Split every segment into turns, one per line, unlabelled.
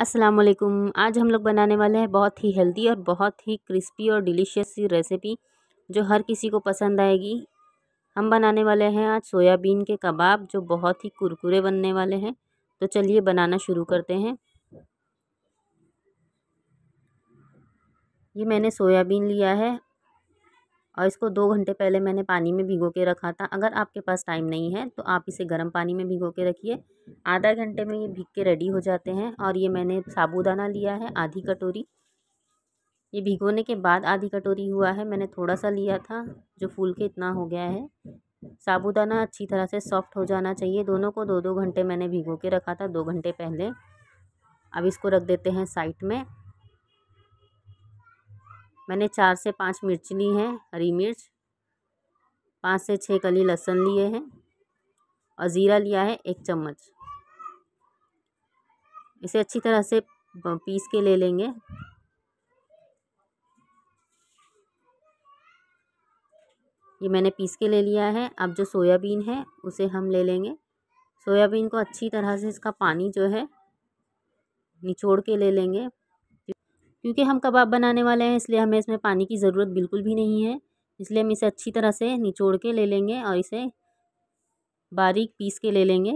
अस्सलाम वालेकुम आज हम लोग बनाने वाले हैं बहुत ही हेल्दी और बहुत ही क्रिस्पी और डिलीशियस सी रेसिपी जो हर किसी को पसंद आएगी हम बनाने वाले हैं आज सोयाबीन के कबाब जो बहुत ही कुरकुरे बनने वाले हैं तो चलिए बनाना शुरू करते हैं ये मैंने सोयाबीन लिया है और इसको दो घंटे पहले मैंने पानी में भिगो के रखा था अगर आपके पास टाइम नहीं है तो आप इसे गर्म पानी में भिगो के रखिए आधा घंटे में ये भीग के रेडी हो जाते हैं और ये मैंने साबूदाना लिया है आधी कटोरी ये भिगोने के बाद आधी कटोरी हुआ है मैंने थोड़ा सा लिया था जो फूल के इतना हो गया है साबूदाना अच्छी तरह से सॉफ्ट हो जाना चाहिए दोनों को दो दो घंटे मैंने भिगो के रखा था दो घंटे पहले अब इसको रख देते हैं साइड में मैंने चार से पाँच मिर्च ली हैं हरी मिर्च पाँच से छः कली लहसुन लिए हैं और ज़ीरा लिया है एक चम्मच इसे अच्छी तरह से पीस के ले लेंगे ये मैंने पीस के ले लिया है अब जो सोयाबीन है उसे हम ले लेंगे सोयाबीन को अच्छी तरह से इसका पानी जो है निचोड़ के ले लेंगे क्योंकि हम कबाब बनाने वाले हैं इसलिए हमें इसमें पानी की ज़रूरत बिल्कुल भी नहीं है इसलिए हम इसे अच्छी तरह से निचोड़ के ले लेंगे और इसे बारीक पीस के ले लेंगे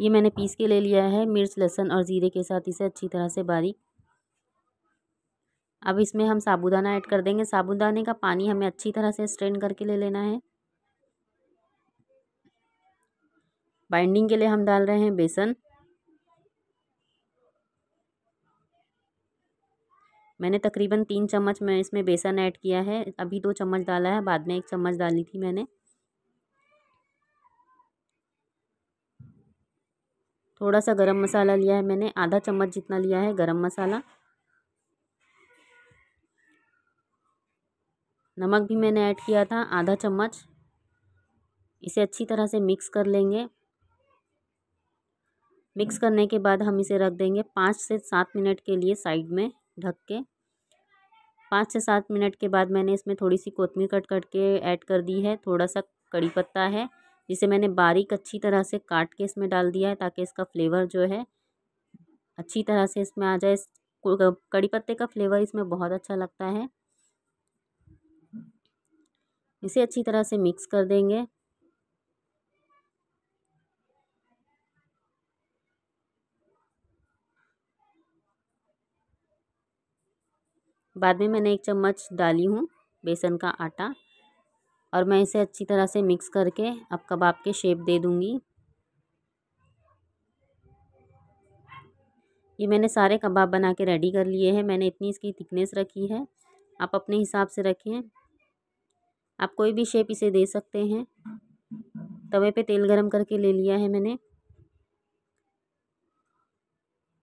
ये मैंने पीस के ले लिया है मिर्च लहसुन और ज़ीरे के साथ इसे अच्छी तरह से बारीक अब इसमें हम साबुदाना ऐड कर देंगे साबुदाने का पानी हमें अच्छी तरह से स्ट्रेन करके ले लेना है बाइंडिंग के लिए हम डाल रहे हैं बेसन मैंने तकरीबन तीन चम्मच मैं इसमें बेसन ऐड किया है अभी दो चम्मच डाला है बाद में एक चम्मच डाली थी मैंने थोड़ा सा गरम मसाला लिया है मैंने आधा चम्मच जितना लिया है गरम मसाला नमक भी मैंने ऐड किया था आधा चम्मच इसे अच्छी तरह से मिक्स कर लेंगे मिक्स करने के बाद हम इसे रख देंगे पाँच से सात मिनट के लिए साइड में ढक के पाँच से सात मिनट के बाद मैंने इसमें थोड़ी सी कोतमीर कट कट के ऐड कर दी है थोड़ा सा कड़ी पत्ता है जिसे मैंने बारीक अच्छी तरह से काट के इसमें डाल दिया है ताकि इसका फ्लेवर जो है अच्छी तरह से इसमें आ जाए इस कड़ी पत्ते का फ्लेवर इसमें बहुत अच्छा लगता है इसे अच्छी तरह से मिक्स कर देंगे बाद में मैंने एक चम्मच डाली हूँ बेसन का आटा और मैं इसे अच्छी तरह से मिक्स करके अब कबाब के शेप दे दूँगी ये मैंने सारे कबाब बना के रेडी कर लिए हैं मैंने इतनी इसकी थिकनेस रखी है आप अपने हिसाब से रखें आप कोई भी शेप इसे दे सकते हैं तवे पे तेल गरम करके ले लिया है मैंने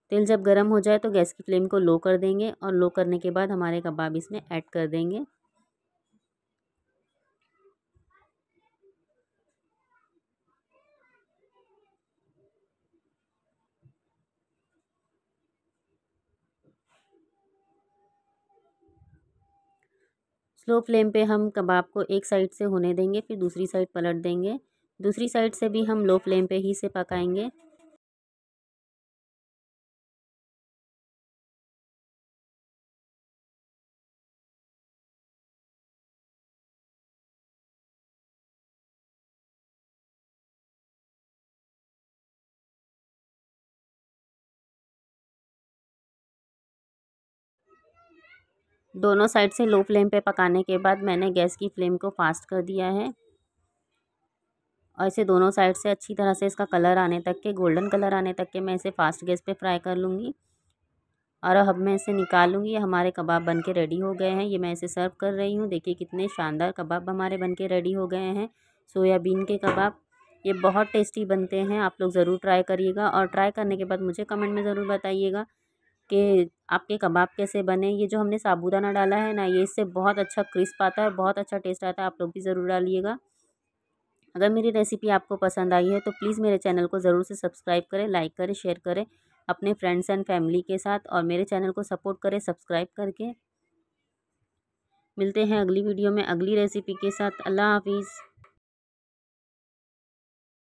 तेल जब गर्म हो जाए तो गैस की फ्लेम को लो कर देंगे और लो करने के बाद हमारे कबाब इसमें ऐड कर देंगे स्लो फ्लेम पे हम कबाब को एक साइड से होने देंगे फिर दूसरी साइड पलट देंगे दूसरी साइड से भी हम लो फ्लेम पे ही से पकाएंगे दोनों साइड से लो फ्लेम पे पकाने के बाद मैंने गैस की फ्लेम को फास्ट कर दिया है और इसे दोनों साइड से अच्छी तरह से इसका कलर आने तक के गोल्डन कलर आने तक के मैं इसे फास्ट गैस पे फ्राई कर लूँगी और अब मैं इसे निकाल लूँगी हमारे कबाब बन के रेडी हो गए हैं ये मैं इसे सर्व कर रही हूँ देखिए कितने शानदार कबाब हमारे बन के रेडी हो गए हैं सोयाबीन के कबाब ये बहुत टेस्टी बनते हैं आप लोग ज़रूर ट्राई करिएगा और ट्राई करने के बाद मुझे कमेंट में ज़रूर बताइएगा कि आपके कबाब कैसे बने ये जो हमने साबूदाना डाला है ना ये इससे बहुत अच्छा क्रिस्प आता है बहुत अच्छा टेस्ट आता है आप लोग भी ज़रूर डालिएगा अगर मेरी रेसिपी आपको पसंद आई है तो प्लीज़ मेरे चैनल को ज़रूर से सब्सक्राइब करें लाइक करें शेयर करें अपने फ्रेंड्स एंड फैमिली के साथ और मेरे चैनल को सपोर्ट करें सब्सक्राइब करके मिलते हैं अगली वीडियो में अगली रेसिपी के साथ अल्लाह हाफिज़